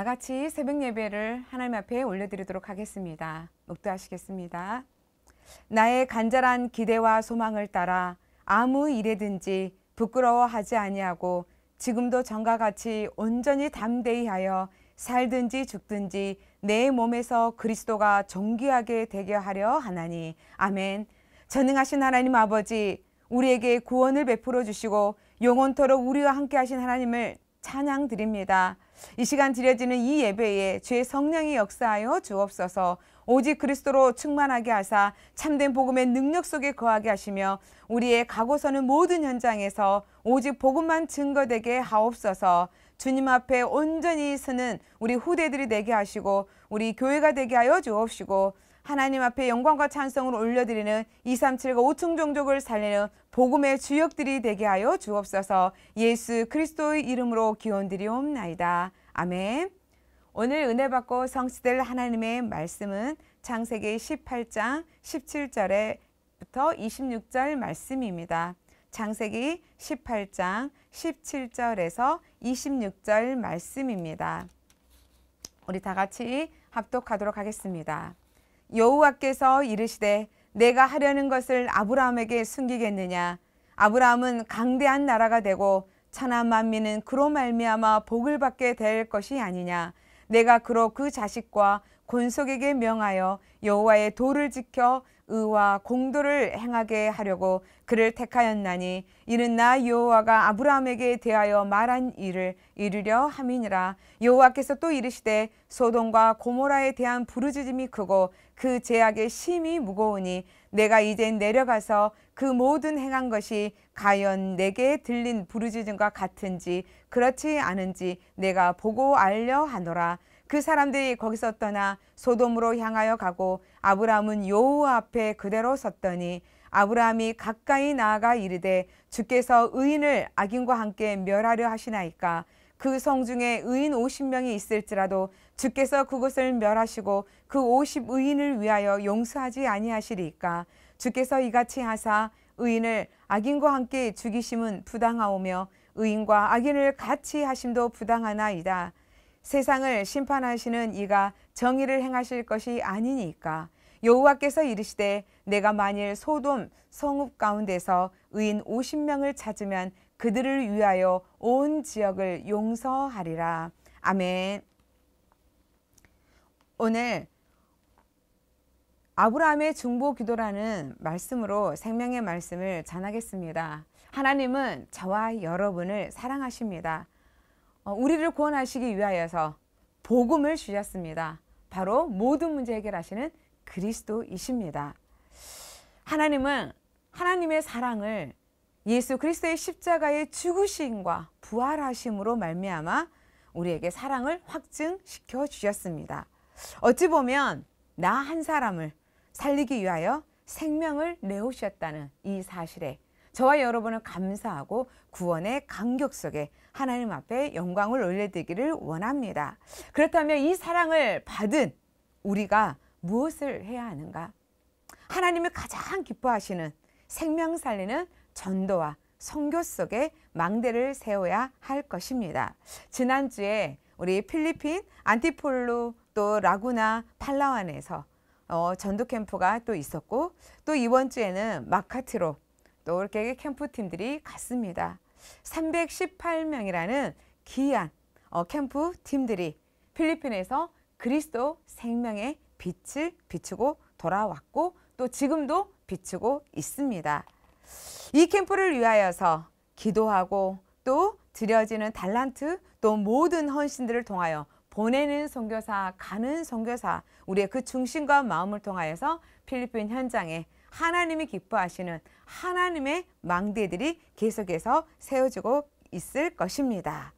다 같이 새벽 예배를 하나님 앞에 올려드리도록 하겠습니다. 목도하시겠습니다. 나의 간절한 기대와 소망을 따라 아무 일에든지 부끄러워하지 아니하고 지금도 전과 같이 온전히 담대히 하여 살든지 죽든지 내 몸에서 그리스도가 존귀하게 되게 하려 하나니 아멘. 전능하신 하나님 아버지 우리에게 구원을 베풀어 주시고 영원토록 우리와 함께 하신 하나님을 찬양 드립니다. 이 시간 드려지는 이 예배에 주의 성령이 역사하여 주옵소서 오직 그리스도로 충만하게 하사 참된 복음의 능력 속에 거하게 하시며 우리의 각오 서는 모든 현장에서 오직 복음만 증거되게 하옵소서 주님 앞에 온전히 서는 우리 후대들이 되게 하시고 우리 교회가 되게 하여 주옵시고 하나님 앞에 영광과 찬성을 올려드리는 237과 5층 종족을 살리는 복음의 주역들이 되게 하여 주옵소서 예수 그리스도의 이름으로 기원드리옵나이다. 아멘. 오늘 은혜 받고 성취될 하나님의 말씀은 창세기 18장 17절에부터 26절 말씀입니다. 창세기 18장 17절에서 26절 말씀입니다. 우리 다 같이 합독하도록 하겠습니다. 여호와께서 이르시되 내가 하려는 것을 아브라함에게 숨기겠느냐 아브라함은 강대한 나라가 되고 천하 만민은 그로 말미암아 복을 받게 될 것이 아니냐 내가 그로 그 자식과 곤속에게 명하여 여호와의 도를 지켜 의와 공도를 행하게 하려고 그를 택하였나니 이는 나 여호와가 아브라함에게 대하여 말한 일을 이루려 함이니라 여호와께서 또 이르시되 소돔과 고모라에 대한 부르짖음이 크고 그 제약의 심이 무거우니 내가 이제 내려가서 그 모든 행한 것이 과연 내게 들린 부르짖음과 같은지 그렇지 않은지 내가 보고 알려 하노라. 그 사람들이 거기서 떠나 소돔으로 향하여 가고 아브라함은 여호 앞에 그대로 섰더니 아브라함이 가까이 나아가 이르되 주께서 의인을 악인과 함께 멸하려 하시나이까 그 성 중에 의인 50명이 있을지라도 주께서 그곳을 멸하시고 그 50의인을 위하여 용서하지 아니하시리까 주께서 이같이 하사 의인을 악인과 함께 죽이심은 부당하오며 의인과 악인을 같이 하심도 부당하나이다. 세상을 심판하시는 이가 정의를 행하실 것이 아니니까. 여호와께서 이르시되 내가 만일 소돔 성읍 가운데서 의인 50명을 찾으면 그들을 위하여 온 지역을 용서하리라. 아멘. 오늘 아브라함의 중보 기도라는 말씀으로 생명의 말씀을 전하겠습니다. 하나님은 저와 여러분을 사랑하십니다. 어, 우리를 구원하시기 위하여서 복음을 주셨습니다. 바로 모든 문제 해결하시는 그리스도이십니다. 하나님은 하나님의 사랑을 예수 그리스도의 십자가의 죽으심과 부활하심으로 말미암아 우리에게 사랑을 확증시켜 주셨습니다. 어찌 보면 나 한 사람을 살리기 위하여 생명을 내오셨다는 이 사실에 저와 여러분을 감사하고 구원의 감격 속에 하나님 앞에 영광을 올려드리기를 원합니다. 그렇다면 이 사랑을 받은 우리가 무엇을 해야 하는가? 하나님이 가장 기뻐하시는 생명 살리는 전도와 성교 속에 망대를 세워야 할 것입니다. 지난주에 우리 필리핀 안티폴로 또 라구나 팔라완에서 어, 전도 캠프가 또 있었고 또 이번 주에는 마카트로 또 이렇게 캠프팀들이 갔습니다. 318명이라는 귀한 어, 캠프팀들이 필리핀에서 그리스도 생명의 빛을 비추고 돌아왔고 또 지금도 비추고 있습니다. 이 캠프를 위하여서 기도하고 또 드려지는 달란트 또 모든 헌신들을 통하여 보내는 선교사, 가는 선교사, 우리의 그 중심과 마음을 통하여서 필리핀 현장에 하나님이 기뻐하시는 하나님의 망대들이 계속해서 세워지고 있을 것입니다.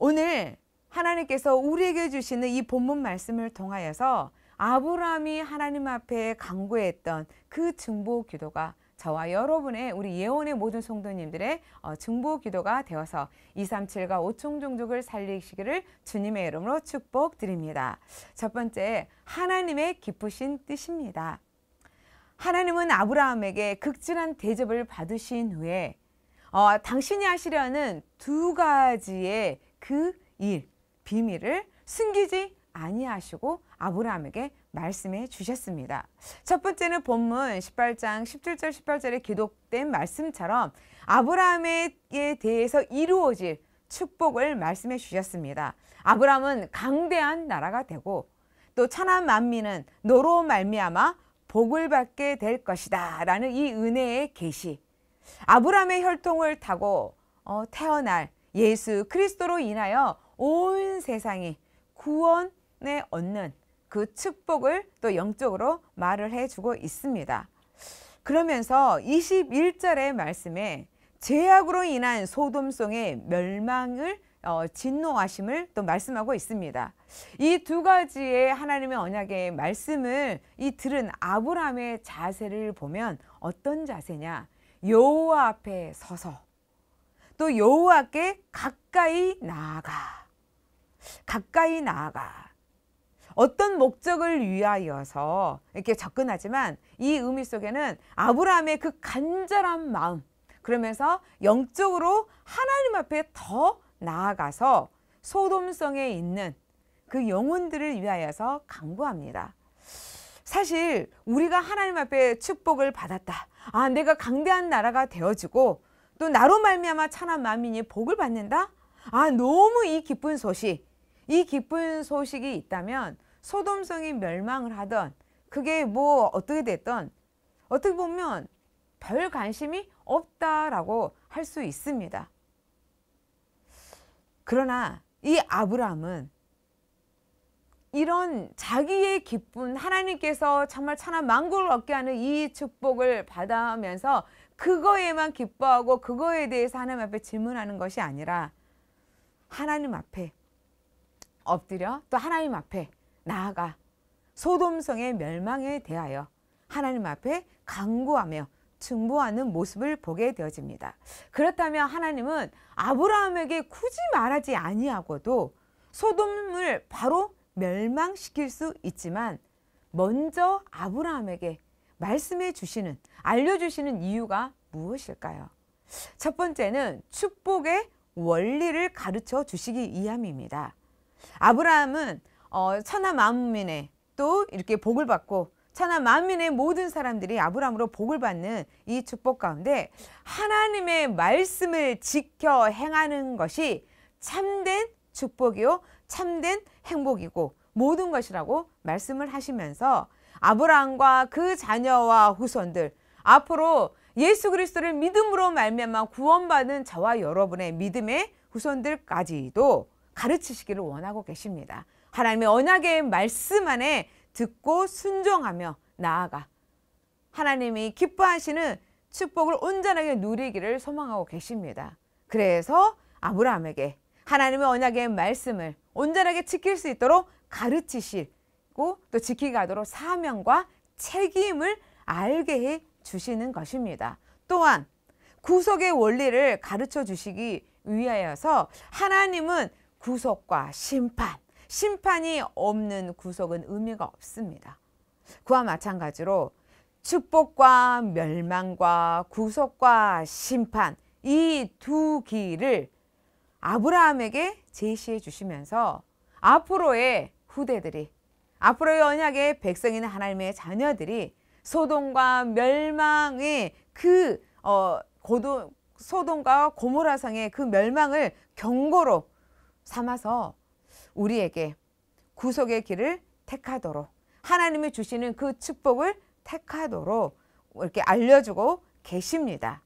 오늘 하나님께서 우리에게 주시는 이 본문 말씀을 통하여서 아브라함이 하나님 앞에 강구했던 그 증보 기도가 저와 여러분의 우리 예언의 모든 성도님들의 어, 중보 기도가 되어서 237과 5총 종족을 살리시기를 주님의 이름으로 축복드립니다. 첫 번째, 하나님의 기쁘신 뜻입니다. 하나님은 아브라함에게 극진한 대접을 받으신 후에 어, 당신이 하시려는 두 가지의 그 일, 비밀을 숨기지 아니하시고 아브라함에게 말씀해 주셨습니다. 첫 번째는 본문 18장 17절 18절에 기록된 말씀처럼 아브라함에 대해서 이루어질 축복을 말씀해 주셨습니다. 아브라함은 강대한 나라가 되고 또 천한 만민은 노로 말미암아 복을 받게 될 것이다 라는 이 은혜의 계시 아브라함의 혈통을 타고 어, 태어날 예수 그리스도로 인하여 온 세상이 구원에 얻는 그 축복을 또 영적으로 말을 해주고 있습니다. 그러면서 21절의 말씀에 죄악으로 인한 소돔성의 멸망을 어, 진노하심을 또 말씀하고 있습니다. 이 두 가지의 하나님의 언약의 말씀을 이 들은 아브라함의 자세를 보면 어떤 자세냐? 여호와 앞에 서서 또 여호와께 가까이 나아가 가까이 나아가 어떤 목적을 위하여서 이렇게 접근하지만 이 의미 속에는 아브라함의 그 간절한 마음 그러면서 영적으로 하나님 앞에 더 나아가서 소돔성에 있는 그 영혼들을 위하여서 강구합니다. 사실 우리가 하나님 앞에 축복을 받았다. 아, 내가 강대한 나라가 되어지고 또 나로 말미암아 천한 만민이 복을 받는다. 아, 너무 이 기쁜 소식. 이 기쁜 소식이 있다면 소돔성이 멸망을 하던 그게 뭐 어떻게 됐던 어떻게 보면 별 관심이 없다라고 할 수 있습니다. 그러나 이 아브라함은 이런 자기의 기쁨 하나님께서 정말 천하 만국을 얻게 하는 이 축복을 받아면서 그거에만 기뻐하고 그거에 대해서 하나님 앞에 질문하는 것이 아니라 하나님 앞에 엎드려 또 하나님 앞에 나아가 소돔성의 멸망에 대하여 하나님 앞에 강구하며 증보하는 모습을 보게 되어집니다. 그렇다면 하나님은 아브라함에게 굳이 말하지 아니하고도 소돔을 바로 멸망시킬 수 있지만 먼저 아브라함에게 말씀해 주시는 알려주시는 이유가 무엇일까요? 첫 번째는 축복의 원리를 가르쳐 주시기 위함입니다. 아브라함은 어, 천하 만민의 또 이렇게 복을 받고 천하 만민의 모든 사람들이 아브라함으로 복을 받는 이 축복 가운데 하나님의 말씀을 지켜 행하는 것이 참된 축복이요 참된 행복이고 모든 것이라고 말씀을 하시면서 아브라함과 그 자녀와 후손들 앞으로 예수 그리스도를 믿음으로 말미암아 구원받은 저와 여러분의 믿음의 후손들까지도 가르치시기를 원하고 계십니다. 하나님의 언약의 말씀 안에 듣고 순종하며 나아가 하나님이 기뻐하시는 축복을 온전하게 누리기를 소망하고 계십니다. 그래서 아브라함에게 하나님의 언약의 말씀을 온전하게 지킬 수 있도록 가르치시고 또 지키가도록 사명과 책임을 알게 해 주시는 것입니다. 또한 구속의 원리를 가르쳐 주시기 위하여서 하나님은 구속과 심판, 심판이 없는 구속은 의미가 없습니다. 그와 마찬가지로 축복과 멸망과 구속과 심판 이 두 길을 아브라함에게 제시해 주시면서 앞으로의 후대들이 앞으로의 언약의 백성인 하나님의 자녀들이 소돔과 멸망의 그 어, 고도, 소돔과 고모라성의 그 멸망을 경고로 삼아서 우리에게 구속의 길을 택하도록 하나님이 주시는 그 축복을 택하도록 이렇게 알려주고 계십니다.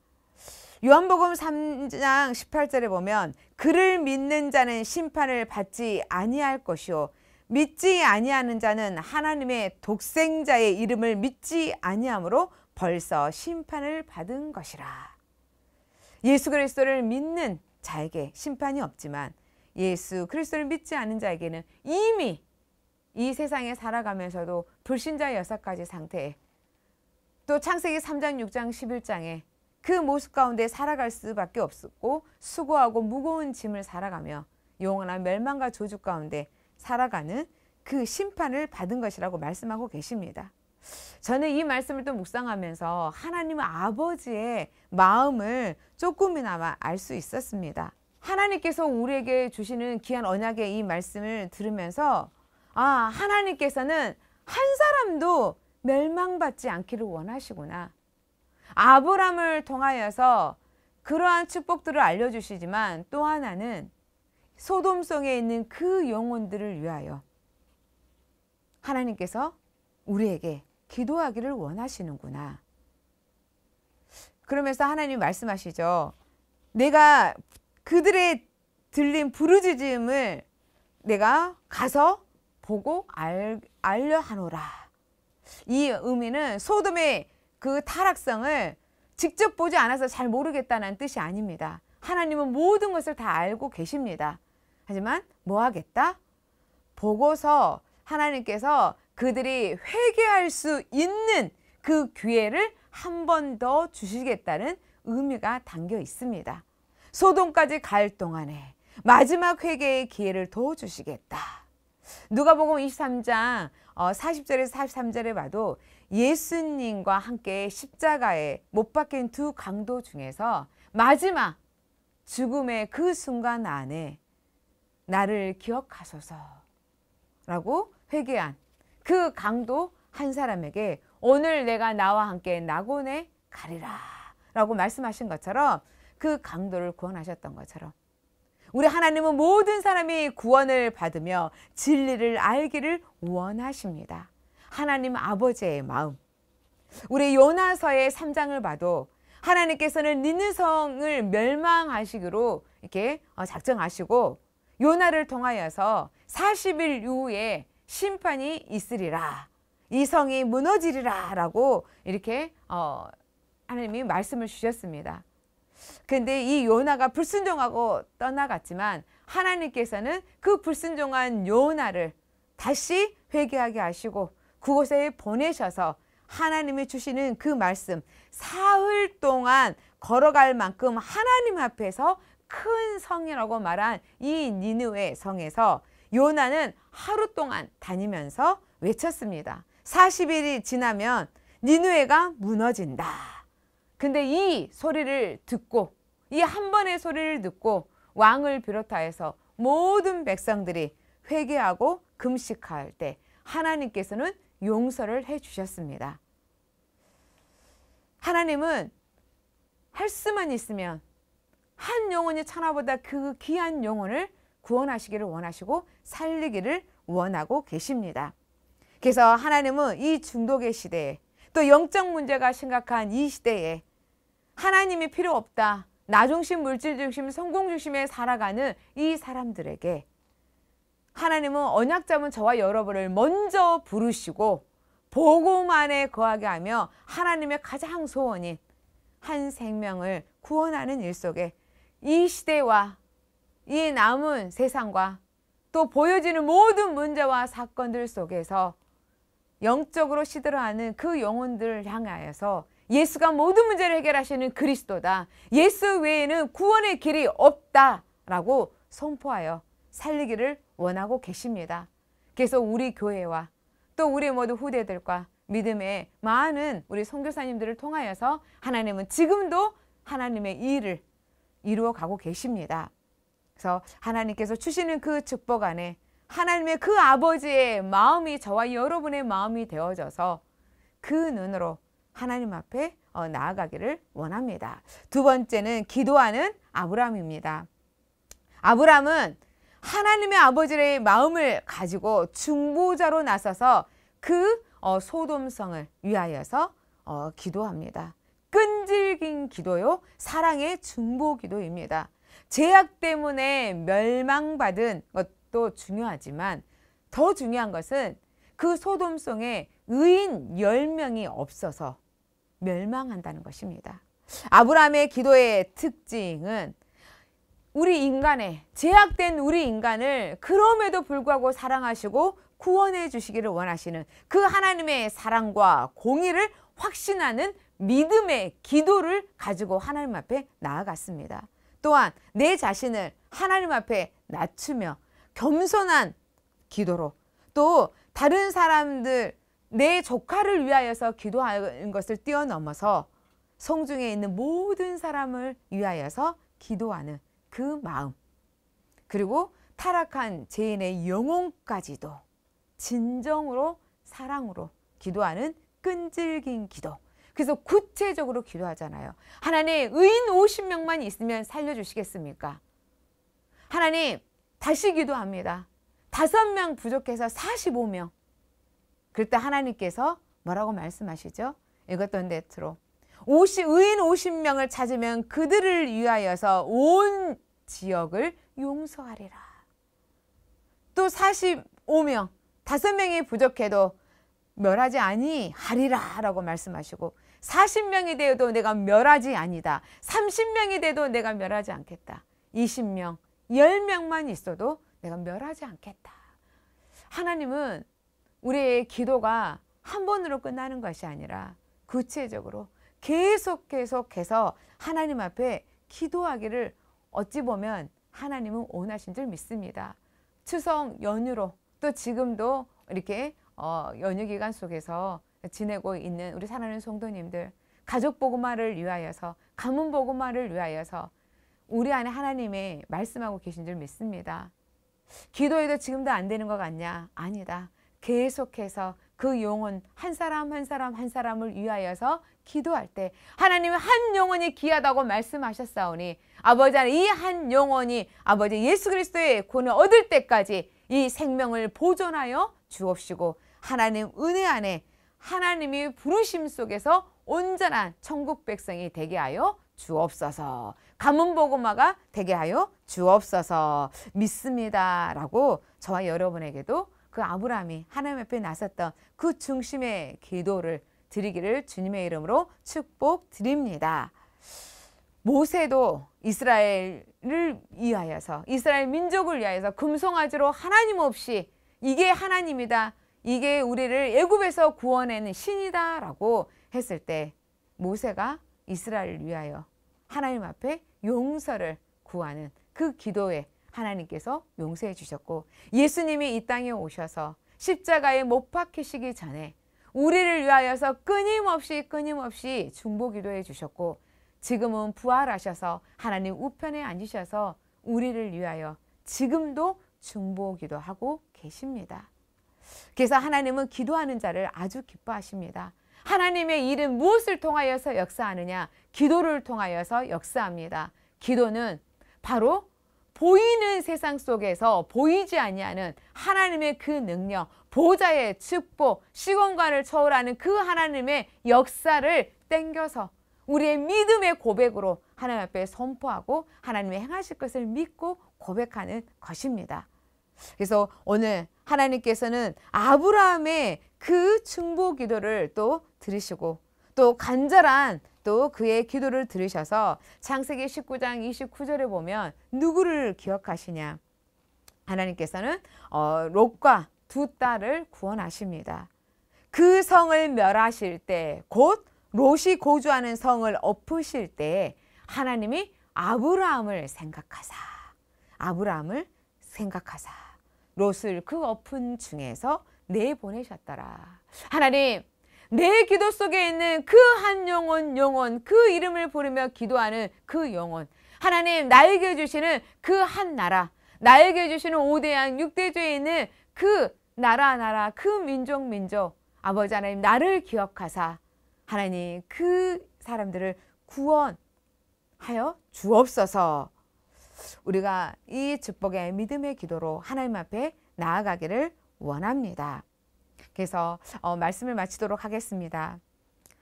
요한복음 3장 18절에 보면 그를 믿는 자는 심판을 받지 아니할 것이요 믿지 아니하는 자는 하나님의 독생자의 이름을 믿지 아니함으로 벌써 심판을 받은 것이라. 예수 그리스도를 믿는 자에게 심판이 없지만 예수 그리스도를 믿지 않는 자에게는 이미 이 세상에 살아가면서도 불신자 여섯 가지 상태에 또 창세기 3장 6장 11장에 그 모습 가운데 살아갈 수밖에 없었고 수고하고 무거운 짐을 살아가며 영원한 멸망과 조주 가운데 살아가는 그 심판을 받은 것이라고 말씀하고 계십니다. 저는 이 말씀을 또 묵상하면서 하나님 아버지의 마음을 조금이나마 알 수 있었습니다. 하나님께서 우리에게 주시는 귀한 언약의 이 말씀을 들으면서 아, 하나님께서는 한 사람도 멸망받지 않기를 원하시구나. 아브람을 통하여서 그러한 축복들을 알려주시지만 또 하나는 소돔성에 있는 그 영혼들을 위하여 하나님께서 우리에게 기도하기를 원하시는구나. 그러면서 하나님 말씀하시죠. 내가 그들의 들린 부르짖음을 내가 가서 보고 알, 알려 하노라. 이 의미는 소돔의 그 타락성을 직접 보지 않아서 잘 모르겠다는 뜻이 아닙니다. 하나님은 모든 것을 다 알고 계십니다. 하지만 뭐 하겠다? 보고서 하나님께서 그들이 회개할 수 있는 그 기회를 한 번 더 주시겠다는 의미가 담겨 있습니다. 소동까지갈 동안에 마지막 회개의 기회를 더주시겠다 누가복음 23장 40절에서 어, 43절에 봐도 예수님과 함께 십자가에 못 박힌 두 강도 중에서 마지막 죽음의 그 순간 안에 나를 기억하소서라고 회개한 그 강도 한 사람에게 오늘 내가 나와 함께 낙원에 가리라 라고 말씀하신 것처럼 그 강도를 구원하셨던 것처럼 우리 하나님은 모든 사람이 구원을 받으며 진리를 알기를 원하십니다. 하나님 아버지의 마음. 우리 요나서의 3장을 봐도 하나님께서는 니느성을 멸망하시기로 이렇게 어, 작정하시고 요나를 통하여서 40일 이후에 심판이 있으리라. 이 성이 무너지리라 라고 이렇게 어, 하나님이 말씀을 주셨습니다. 근데 이 요나가 불순종하고 떠나갔지만 하나님께서는 그 불순종한 요나를 다시 회개하게 하시고 그곳에 보내셔서 하나님이 주시는 그 말씀 사흘 동안 걸어갈 만큼 하나님 앞에서 큰 성이라고 말한 이니누의 성에서 요나는 하루 동안 다니면서 외쳤습니다. 40일이 지나면 니누에가 무너진다. 근데 이 소리를 듣고 이 한 번의 소리를 듣고 왕을 비롯하여서 모든 백성들이 회개하고 금식할 때 하나님께서는 용서를 해 주셨습니다. 하나님은 할 수만 있으면 한 영혼이 천하보다 그 귀한 영혼을 구원하시기를 원하시고 살리기를 원하고 계십니다. 그래서 하나님은 이 중독의 시대에 또 영적 문제가 심각한 이 시대에 하나님이 필요 없다. 나 중심, 물질 중심, 성공 중심에 살아가는 이 사람들에게 하나님은 언약 잡은 저와 여러분을 먼저 부르시고 복음 안에 거하게 하며 하나님의 가장 소원인 한 생명을 구원하는 일 속에 이 시대와 이 남은 세상과 또 보여지는 모든 문제와 사건들 속에서 영적으로 시들어하는 그 영혼들을 향하여서 예수가 모든 문제를 해결하시는 그리스도다. 예수 외에는 구원의 길이 없다라고 선포하여 살리기를 원하고 계십니다. 그래서 우리 교회와 또 우리 모두 후대들과 믿음의 많은 우리 선교사님들을 통하여서 하나님은 지금도 하나님의 일을 이루어 가고 계십니다. 그래서 하나님께서 주시는 그 축복 안에 하나님의 그 아버지의 마음이 저와 여러분의 마음이 되어져서 그 눈으로 하나님 앞에 어, 나아가기를 원합니다. 두 번째는 기도하는 아브람입니다. 아브람은 하나님의 아버지의 마음을 가지고 중보자로 나서서 그 어, 소돔성을 위하여서 어, 기도합니다. 끈질긴 기도요. 사랑의 중보 기도입니다. 제약 때문에 멸망받은 것도 중요하지만 더 중요한 것은 그 소돔성에 의인 10명이 없어서 멸망한다는 것입니다. 아브라함의 기도의 특징은 우리 인간의 제약된 우리 인간을 그럼에도 불구하고 사랑하시고 구원해 주시기를 원하시는 그 하나님의 사랑과 공의를 확신하는 믿음의 기도를 가지고 하나님 앞에 나아갔습니다. 또한 내 자신을 하나님 앞에 낮추며 겸손한 기도로 또 다른 사람들 내 조카를 위하여서 기도하는 것을 뛰어넘어서 성중에 있는 모든 사람을 위하여서 기도하는 그 마음 그리고 타락한 죄인의 영혼까지도 진정으로 사랑으로 기도하는 끈질긴 기도 그래서 구체적으로 기도하잖아요. 하나님 의인 50명만 있으면 살려주시겠습니까? 하나님 다시 기도합니다. 다섯 명 부족해서 45명. 그때 하나님께서 뭐라고 말씀하시죠? 읽었던 대로 50, 의인 50명을 찾으면 그들을 위하여서 온 지역을 용서하리라. 또 45명, 5명이 부족해도 멸하지 아니하리라 라고 말씀하시고 40명이 되어도 내가 멸하지 아니다. 30명이 돼도 내가 멸하지 않겠다. 20명, 1 0명만 있어도 내가 멸하지 않겠다. 하나님은 우리의 기도가 한 번으로 끝나는 것이 아니라 구체적으로 계속 계속해서 하나님 앞에 기도하기를 어찌 보면 하나님은 원하신 줄 믿습니다. 추석 연휴로 또 지금도 이렇게 어, 연휴 기간 속에서 지내고 있는 우리 사랑하는 성도님들 가족 보고마를 위하여서 가문 보고마를 위하여서 우리 안에 하나님의 말씀하고 계신 줄 믿습니다. 기도해도 지금도 안 되는 것 같냐? 아니다. 계속해서 그 영혼 한 사람 한 사람 한 사람을 위하여서 기도할 때 하나님은 한 영혼이 귀하다고 말씀하셨사오니 아버지 하 이한 영혼이 아버지 예수 그리스도의 권을 얻을 때까지 이 생명을 보존하여 주옵시고 하나님 은혜 안에 하나님이 부르심 속에서 온전한 천국 백성이 되게 하여 주옵소서. 가문보고마가 되게 하여 주옵소서 믿습니다 라고 저와 여러분에게도 그 아브라함이 하나님 앞에 나섰던 그 중심의 기도를 드리기를 주님의 이름으로 축복드립니다. 모세도 이스라엘을 위하여서 이스라엘 민족을 위하여서 금송아지로 하나님 없이 이게 하나님이다. 이게 우리를 애굽에서 구원해낸 신이다라고 했을 때 모세가 이스라엘을 위하여 하나님 앞에 용서를 구하는 그 기도에 하나님께서 용서해 주셨고 예수님이 이 땅에 오셔서 십자가에 못 박히시기 전에 우리를 위하여서 끊임없이 끊임없이 중보 기도해 주셨고 지금은 부활하셔서 하나님 우편에 앉으셔서 우리를 위하여 지금도 중보 기도하고 계십니다. 그래서 하나님은 기도하는 자를 아주 기뻐하십니다. 하나님의 일은 무엇을 통하여서 역사하느냐? 기도를 통하여서 역사합니다. 기도는 바로 보이는 세상 속에서 보이지 아니하는 하나님의 그 능력, 보좌의 축복, 시공간을 초월하는 그 하나님의 역사를 땡겨서 우리의 믿음의 고백으로 하나님 앞에 선포하고 하나님의 행하실 것을 믿고 고백하는 것입니다. 그래서 오늘 하나님께서는 아브라함의 그 충보 기도를 또 들으시고 또 간절한 또 그의 기도를 들으셔서 창세기 19장 29절에 보면 누구를 기억하시냐 하나님께서는 어, 롯과 두 딸을 구원하십니다. 그 성을 멸하실 때 곧 롯이 고주하는 성을 엎으실 때 하나님이 아브라함을 생각하사 아브라함을 생각하사 롯을 그 엎은 중에서 내보내셨더라. 하나님 내 기도 속에 있는 그 한 영혼 영혼 그 이름을 부르며 기도하는 그 영혼 하나님 나에게 주시는 그 한 나라 나에게 주시는 오대양 육대주에 있는 그 나라 나라 그 민족 민족 아버지 하나님 나를 기억하사 하나님 그 사람들을 구원하여 주옵소서 우리가 이 축복의 믿음의 기도로 하나님 앞에 나아가기를 원합니다. 그래서 어, 말씀을 마치도록 하겠습니다.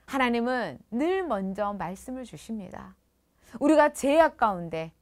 하나님은 늘 먼저 말씀을 주십니다. 우리가 죄악 가운데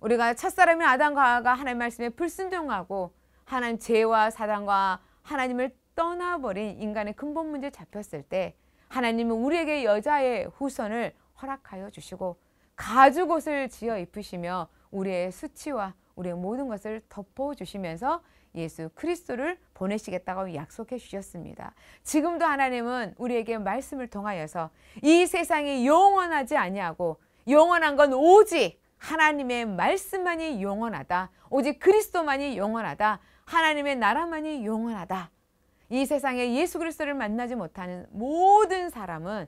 우리가 첫사람인 아담과 아가 하나님 말씀에 불순종하고 하나님 죄와 사단과 하나님을 떠나버린 인간의 근본 문제 잡혔을 때 하나님은 우리에게 여자의 후손을 허락하여 주시고 가죽옷을 지어 입히시며 우리의 수치와 우리의 모든 것을 덮어주시면서 예수 그리스도를 보내시겠다고 약속해 주셨습니다. 지금도 하나님은 우리에게 말씀을 통하여서 이 세상이 영원하지 아니하고 영원한 건 오직 하나님의 말씀만이 영원하다. 오직 그리스도만이 영원하다. 하나님의 나라만이 영원하다. 이 세상에 예수 그리스도를 만나지 못하는 모든 사람은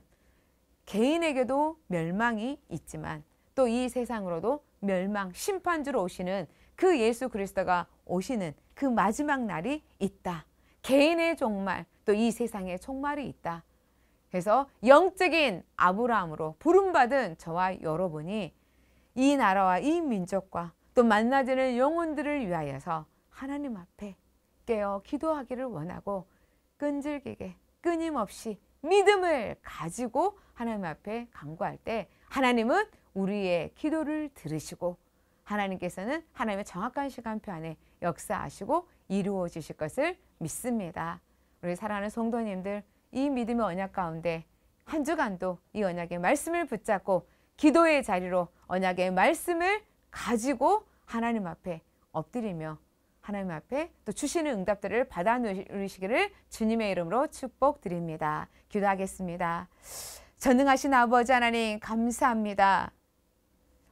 개인에게도 멸망이 있지만 또 이 세상으로도 멸망, 심판주로 오시는 그 예수 그리스도가 오시는 그 마지막 날이 있다. 개인의 종말, 또 이 세상의 종말이 있다. 그래서 영적인 아브라함으로 부름받은 저와 여러분이 이 나라와 이 민족과 또 만나지는 영혼들을 위하여서 하나님 앞에 깨어 기도하기를 원하고 끈질기게 끊임없이 믿음을 가지고 하나님 앞에 간구할 때 하나님은 우리의 기도를 들으시고 하나님께서는 하나님의 정확한 시간표 안에 역사하시고 이루어 주실 것을 믿습니다. 우리 사랑하는 성도님들 이 믿음의 언약 가운데 한 주간도 이 언약의 말씀을 붙잡고 기도의 자리로 언약의 말씀을 가지고 하나님 앞에 엎드리며 하나님 앞에 또 주시는 응답들을 받아 누리시기를 주님의 이름으로 축복드립니다. 기도하겠습니다. 전능하신 아버지 하나님 감사합니다.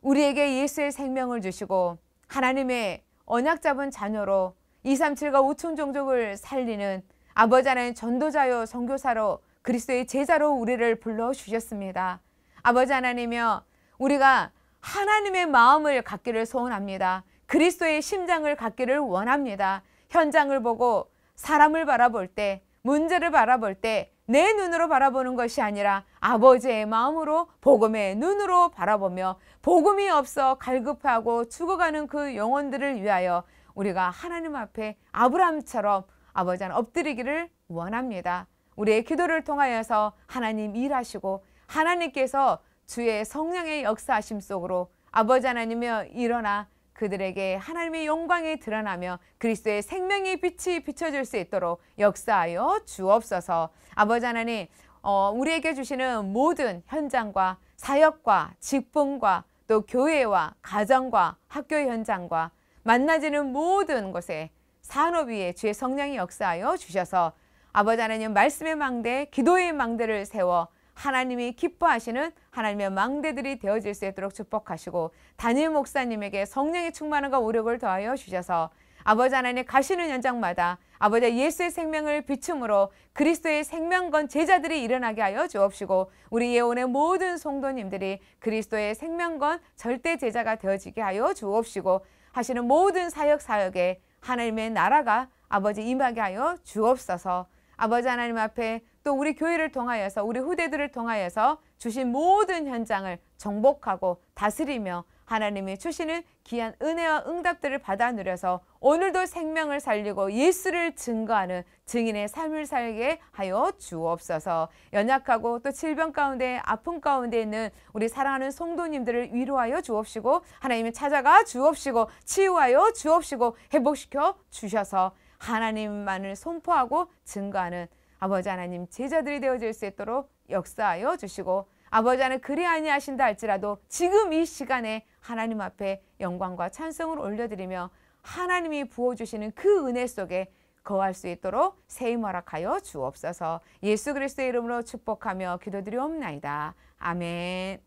우리에게 예수의 생명을 주시고 하나님의 언약 잡은 자녀로 237과 5천 종족을 살리는 아버지 하나님 전도자요 선교사로 그리스도의 제자로 우리를 불러 주셨습니다. 아버지 하나님이여 우리가 하나님의 마음을 갖기를 소원합니다. 그리스도의 심장을 갖기를 원합니다. 현장을 보고 사람을 바라볼 때 문제를 바라볼 때내 눈으로 바라보는 것이 아니라 아버지의 마음으로 복음의 눈으로 바라보며 복음이 없어 갈급하고 죽어가는 그 영혼들을 위하여 우리가 하나님 앞에 아브라함처럼 아버지 한 엎드리기를 원합니다. 우리의 기도를 통하여서 하나님 일하시고 하나님께서 주의 성령의 역사하심 속으로 아버지 하나님여 일어나 그들에게 하나님의 영광이 드러나며 그리스도의 생명의 빛이 비춰질 수 있도록 역사하여 주옵소서. 아버지 하나님, 어, 우리에게 주시는 모든 현장과 사역과 직분과 또 교회와 가정과 학교 현장과 만나지는 모든 곳에 산업 위에 주의 성령이 역사하여 주셔서 아버지 하나님 말씀의 망대, 기도의 망대를 세워 하나님이 기뻐하시는 하나님의 망대들이 되어질 수 있도록 축복하시고 단일 목사님에게 성령의 충만함과 오력을 더하여 주셔서 아버지 하나님 가시는 현장마다 아버지 예수의 생명을 비춤으로 그리스도의 생명건 제자들이 일어나게 하여 주옵시고 우리 예원의 모든 성도님들이 그리스도의 생명건 절대 제자가 되어지게 하여 주옵시고 하시는 모든 사역 사역에 하나님의 나라가 아버지 임하게 하여 주옵소서 아버지 하나님 앞에 또 우리 교회를 통하여서 우리 후대들을 통하여서 주신 모든 현장을 정복하고 다스리며 하나님이 주시는 귀한 은혜와 응답들을 받아 누려서 오늘도 생명을 살리고 예수를 증거하는 증인의 삶을 살게 하여 주옵소서 연약하고 또 질병 가운데 아픔 가운데 있는 우리 사랑하는 성도님들을 위로하여 주옵시고 하나님이 찾아가 주옵시고 치유하여 주옵시고 회복시켜 주셔서 하나님만을 선포하고 증거하는 아버지 하나님 제자들이 되어질 수 있도록 역사하여 주시고 아버지 하나님 그리 아니하신다 할지라도 지금 이 시간에 하나님 앞에 영광과 찬성을 올려드리며 하나님이 부어주시는 그 은혜 속에 거할 수 있도록 세임 허락하여 주옵소서 예수 그리스도의 이름으로 축복하며 기도드리옵나이다. 아멘